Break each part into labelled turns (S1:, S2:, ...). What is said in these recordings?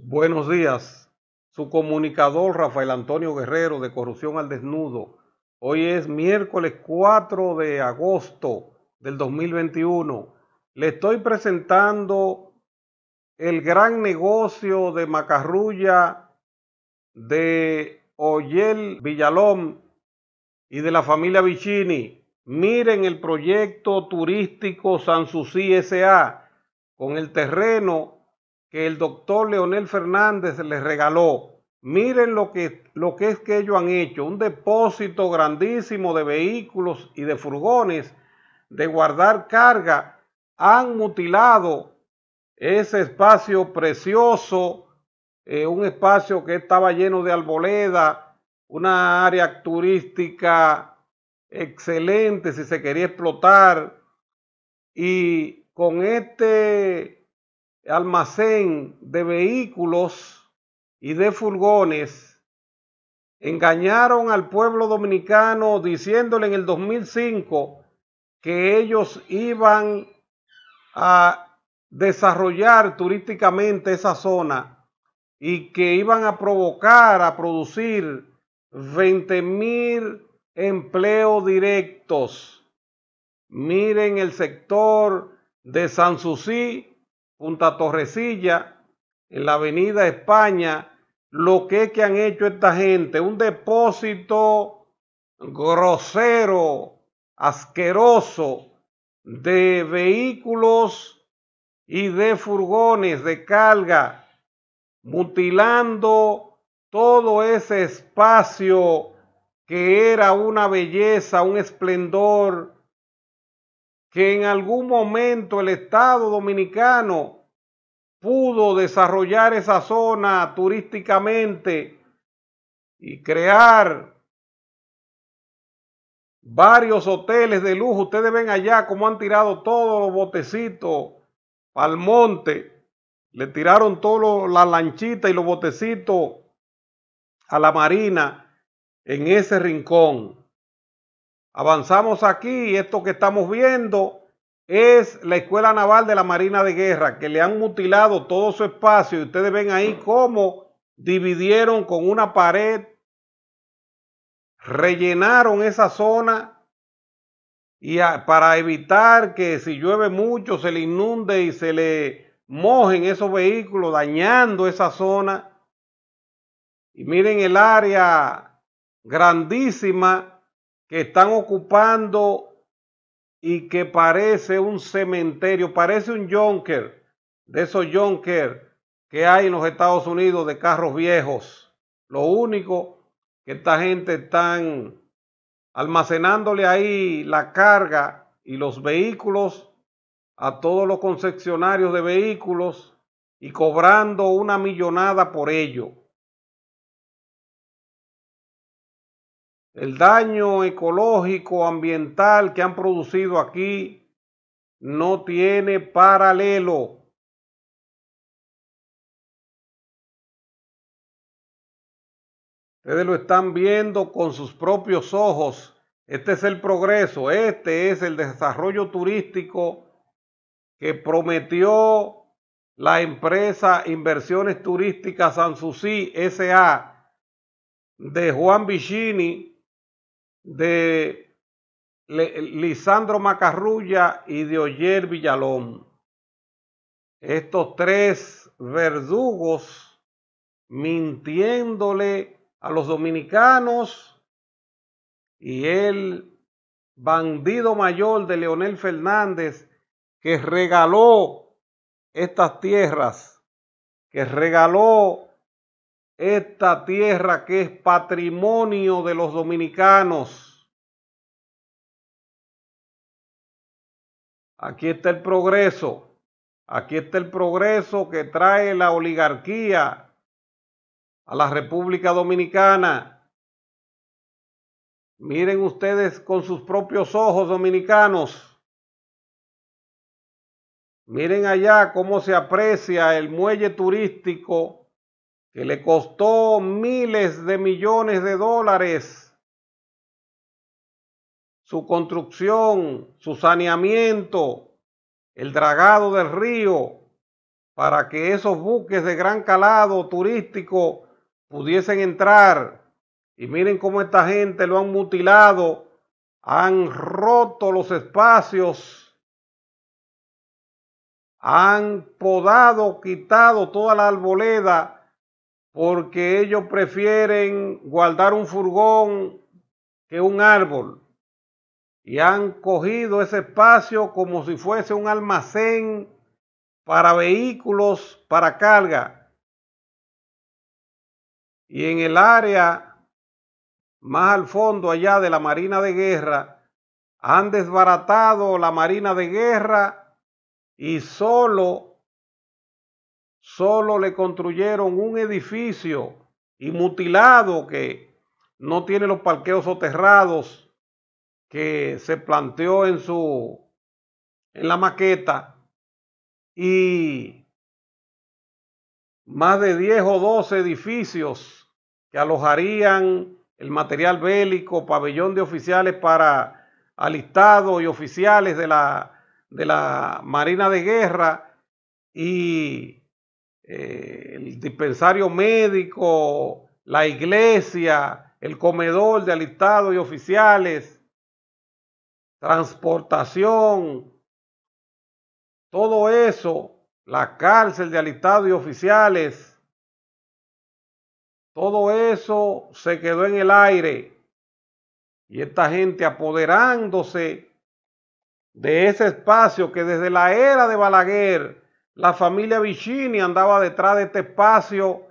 S1: Buenos días. Su comunicador Rafael Antonio Guerrero de Corrupción al Desnudo. Hoy es miércoles 4 de agosto del 2021. Le estoy presentando el gran negocio de macarrulla de Oyel Villalón y de la familia Vicini. Miren el proyecto turístico Sanssouci S.A. con el terreno que el doctor Leonel Fernández les regaló. Miren lo que, lo que es que ellos han hecho, un depósito grandísimo de vehículos y de furgones de guardar carga. Han mutilado ese espacio precioso, eh, un espacio que estaba lleno de arboleda, una área turística excelente si se quería explotar. Y con este almacén de vehículos y de furgones, engañaron al pueblo dominicano diciéndole en el 2005 que ellos iban a desarrollar turísticamente esa zona y que iban a provocar, a producir 20 mil empleos directos. Miren el sector de Sanssouci Punta Torrecilla, en la Avenida España, lo que es que han hecho esta gente, un depósito grosero, asqueroso de vehículos y de furgones de carga, mutilando todo ese espacio que era una belleza, un esplendor que en algún momento el Estado dominicano pudo desarrollar esa zona turísticamente y crear varios hoteles de lujo. Ustedes ven allá cómo han tirado todos los botecitos al monte. Le tiraron todas las lanchitas y los botecitos a la marina en ese rincón. Avanzamos aquí y esto que estamos viendo es la Escuela Naval de la Marina de Guerra, que le han mutilado todo su espacio y ustedes ven ahí cómo dividieron con una pared, rellenaron esa zona y para evitar que si llueve mucho se le inunde y se le mojen esos vehículos dañando esa zona. Y miren el área grandísima que están ocupando y que parece un cementerio, parece un junker, de esos junker que hay en los Estados Unidos de carros viejos. Lo único que esta gente están almacenándole ahí la carga y los vehículos
S2: a todos los concesionarios de vehículos y cobrando una millonada por ello. el daño ecológico, ambiental que han producido aquí no tiene paralelo. Ustedes lo están viendo con sus
S1: propios ojos. Este es el progreso, este es el desarrollo turístico que prometió la empresa Inversiones Turísticas Sanssouci S.A. de Juan Vicini de Lisandro Macarrulla y de Oyer Villalón. Estos tres verdugos mintiéndole a los dominicanos y el bandido mayor de Leonel Fernández que regaló estas tierras, que regaló
S2: esta tierra que es patrimonio de los dominicanos. Aquí está el progreso. Aquí está el progreso que trae la oligarquía a la República Dominicana. Miren ustedes con sus propios ojos dominicanos.
S1: Miren allá cómo se aprecia el muelle turístico que le costó miles de millones de dólares su construcción, su saneamiento, el dragado del río, para que esos buques de gran calado turístico pudiesen entrar. Y miren cómo esta gente lo han mutilado, han roto los espacios, han podado, quitado toda la arboleda porque ellos prefieren guardar un furgón que un árbol. Y han cogido ese espacio como si fuese
S2: un almacén para vehículos, para carga. Y en el área más al fondo
S1: allá de la Marina de Guerra, han desbaratado la Marina de Guerra y solo solo le construyeron un edificio y mutilado que no tiene los parqueos
S2: soterrados que se planteó en su en la maqueta y más de
S1: 10 o 12 edificios que alojarían el material bélico, pabellón de oficiales para alistados y oficiales de la, de la Marina de Guerra y eh, el dispensario médico, la iglesia, el comedor de alistados y oficiales, transportación, todo eso, la cárcel de alistados y oficiales, todo eso se quedó en el aire. Y esta gente apoderándose de ese espacio que desde la era de Balaguer la familia Vicini andaba detrás de este espacio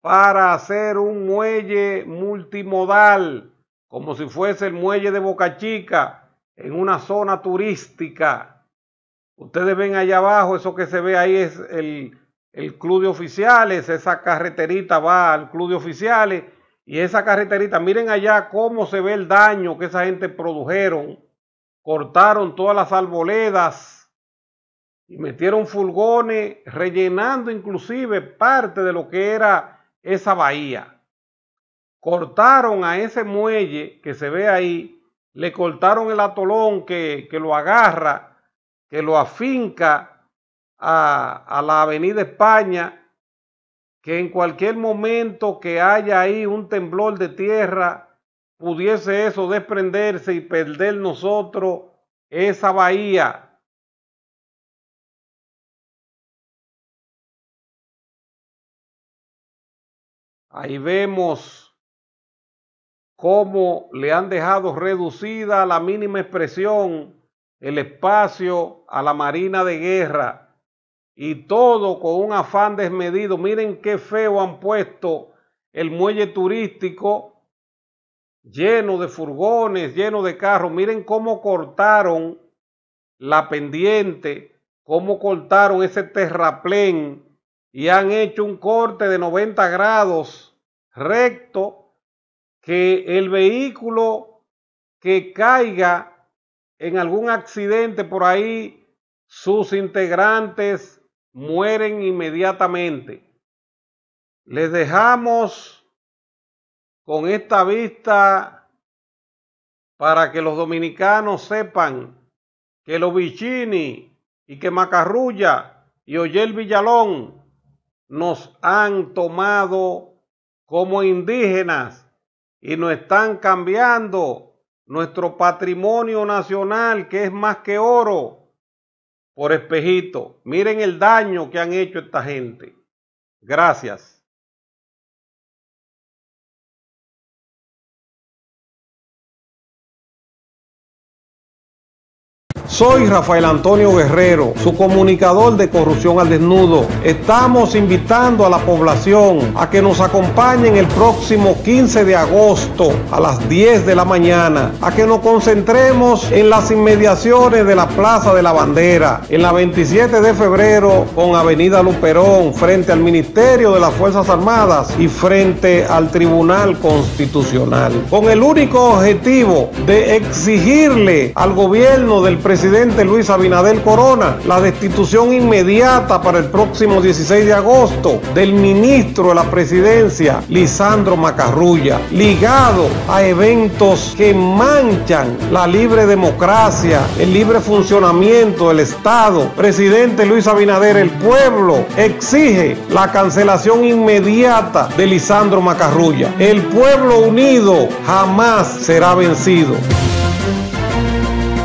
S1: para hacer un muelle multimodal, como si fuese el muelle de Boca Chica, en una zona turística. Ustedes ven allá abajo, eso que se ve ahí es el, el club de oficiales, esa carreterita va al club de oficiales y esa carreterita, miren allá cómo se ve el daño que esa gente produjeron, cortaron todas las arboledas, y metieron furgones rellenando inclusive parte de lo que era esa bahía. Cortaron a ese muelle que se ve ahí, le cortaron el atolón que, lo agarra, que lo afinca a, a la Avenida España, que en cualquier momento que haya ahí un temblor de tierra, pudiese
S2: eso desprenderse y perder nosotros esa bahía Ahí vemos cómo
S1: le han dejado reducida a la mínima expresión el espacio a la Marina de Guerra y todo con un afán desmedido. Miren qué feo han puesto el muelle turístico lleno de furgones, lleno de carros. Miren cómo cortaron la pendiente, cómo cortaron ese terraplén y han hecho un corte de 90 grados recto que el vehículo que caiga en algún accidente por ahí, sus integrantes mueren inmediatamente. Les dejamos con esta vista para que los dominicanos sepan que los Vicini y que Macarrulla y Oyer Villalón nos han tomado como indígenas y nos están cambiando nuestro patrimonio nacional que es más que oro
S2: por espejito. Miren el daño que han hecho esta gente. Gracias. Soy Rafael Antonio Guerrero, su comunicador de Corrupción al Desnudo. Estamos invitando a la
S1: población a que nos acompañen el próximo 15 de agosto a las 10 de la mañana, a que nos concentremos en las inmediaciones de la Plaza de la Bandera, en la 27 de febrero con Avenida Luperón, frente al Ministerio de las Fuerzas Armadas y frente al Tribunal Constitucional, con el único objetivo de exigirle al gobierno del presidente presidente Luis Abinader Corona, la destitución inmediata para el próximo 16 de agosto del ministro de la presidencia, Lisandro Macarrulla, ligado a eventos que manchan la libre democracia, el libre funcionamiento del Estado. Presidente Luis Abinader, el pueblo exige la cancelación inmediata de Lisandro Macarrulla. El pueblo unido jamás será vencido.